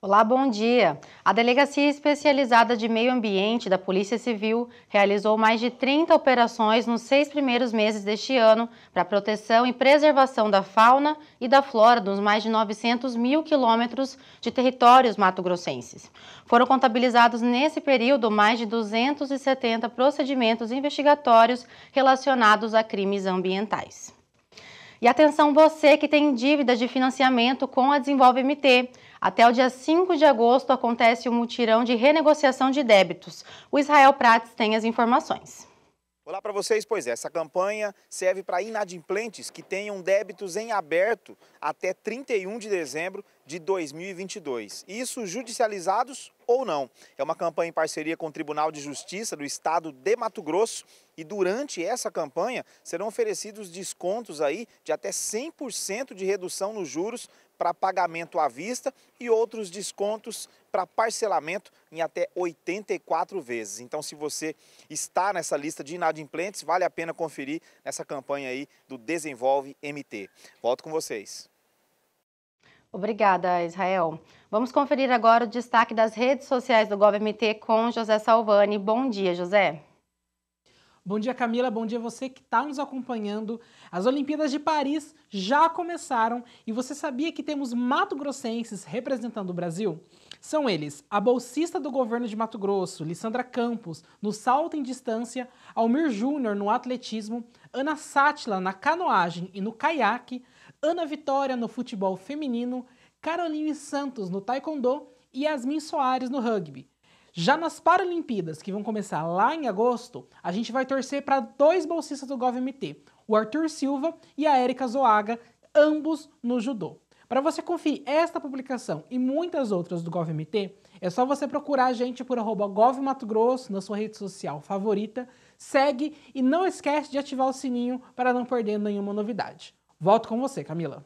Olá, bom dia. A Delegacia Especializada de Meio Ambiente da Polícia Civil realizou mais de 30 operações nos seis primeiros meses deste ano para a proteção e preservação da fauna e da flora dos mais de 900 mil quilômetros de territórios mato-grossenses. Foram contabilizados nesse período mais de 270 procedimentos investigatórios relacionados a crimes ambientais. E atenção você que tem dívida de financiamento com a Desenvolve MT. Até o dia 5 de agosto acontece o um mutirão de renegociação de débitos. O Israel Prates tem as informações. Olá para vocês, pois é, essa campanha serve para inadimplentes que tenham débitos em aberto até 31 de dezembro de 2022. Isso judicializados ou não. É uma campanha em parceria com o Tribunal de Justiça do Estado de Mato Grosso e durante essa campanha serão oferecidos descontos aí de até 100% de redução nos juros para pagamento à vista e outros descontos para parcelamento em até 84 vezes. Então, se você está nessa lista de inadimplentes, vale a pena conferir nessa campanha aí do Desenvolve MT. Volto com vocês. Obrigada, Israel. Vamos conferir agora o destaque das redes sociais do GovMT com José Salvani. Bom dia, José. Bom dia, Camila. Bom dia você que está nos acompanhando. As Olimpíadas de Paris já começaram e você sabia que temos Mato Grossenses representando o Brasil? São eles a bolsista do governo de Mato Grosso, Lissandra Campos, no salto em distância, Almir Júnior no atletismo, Ana Sátila na canoagem e no caiaque, Ana Vitória no futebol feminino, Caroline Santos no taekwondo e Yasmin Soares no rugby. Já nas Paralimpíadas, que vão começar lá em agosto, a gente vai torcer para dois bolsistas do GovMT, o Arthur Silva e a Érica Zoaga, ambos no judô. Para você conferir esta publicação e muitas outras do GovMT, é só você procurar a gente por arroba govmatogrosso na sua rede social favorita, segue e não esquece de ativar o sininho para não perder nenhuma novidade. Volto com você, Camila.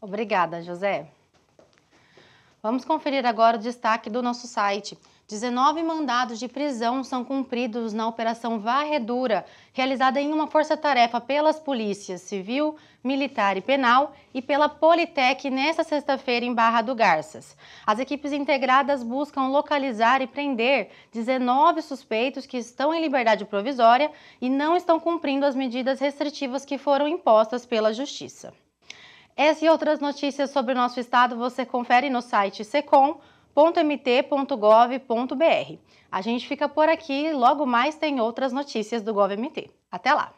Obrigada, José. Vamos conferir agora o destaque do nosso site. 19 mandados de prisão são cumpridos na Operação Varredura, realizada em uma força-tarefa pelas polícias civil, militar e penal e pela Politec nesta sexta-feira em Barra do Garças. As equipes integradas buscam localizar e prender 19 suspeitos que estão em liberdade provisória e não estão cumprindo as medidas restritivas que foram impostas pela Justiça. Essa e outras notícias sobre o nosso estado você confere no site secom.mt.gov.br. A gente fica por aqui, logo mais tem outras notícias do GovMT. Até lá!